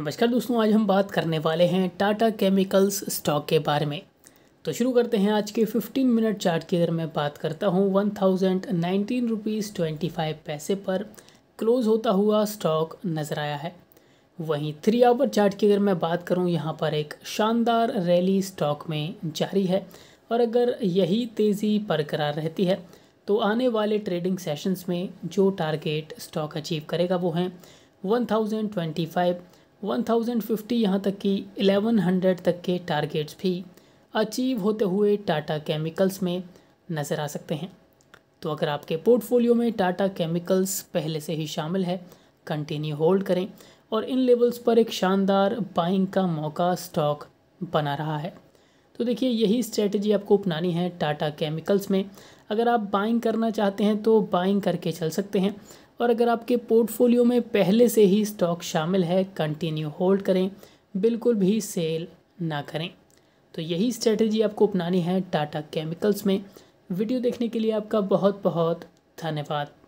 नमस्कार दोस्तों आज हम बात करने वाले हैं टाटा केमिकल्स स्टॉक के बारे में तो शुरू करते हैं आज के 15 मिनट चार्ट की अगर मैं बात करता हूँ one thousand nineteen rupees twenty five पैसे पर क्लोज़ होता हुआ स्टॉक नज़र आया है वहीं थ्री आवर चार्ट की अगर मैं बात करूँ यहाँ पर एक शानदार रैली स्टॉक में जारी है और अगर यही तेज़ी बरकरार रहती है तो आने वाले ट्रेडिंग सेशंस में जो टारगेट स्टॉक अचीव करेगा वो हैं वन थाउजेंड ट्वेंटी फाइव 1050 यहाँ तक कि 1100 तक के टारगेट्स भी अचीव होते हुए टाटा केमिकल्स में नज़र आ सकते हैं तो अगर आपके पोर्टफोलियो में टाटा केमिकल्स पहले से ही शामिल है कंटिन्यू होल्ड करें और इन लेवल्स पर एक शानदार बाइंग का मौका स्टॉक बना रहा है तो देखिए यही स्ट्रेटजी आपको अपनानी है टाटा केमिकल्स में अगर आप बाइंग करना चाहते हैं तो बाइंग करके चल सकते हैं और अगर आपके पोर्टफोलियो में पहले से ही स्टॉक शामिल है कंटिन्यू होल्ड करें बिल्कुल भी सेल ना करें तो यही स्ट्रेटजी आपको अपनानी है टाटा केमिकल्स में वीडियो देखने के लिए आपका बहुत बहुत धन्यवाद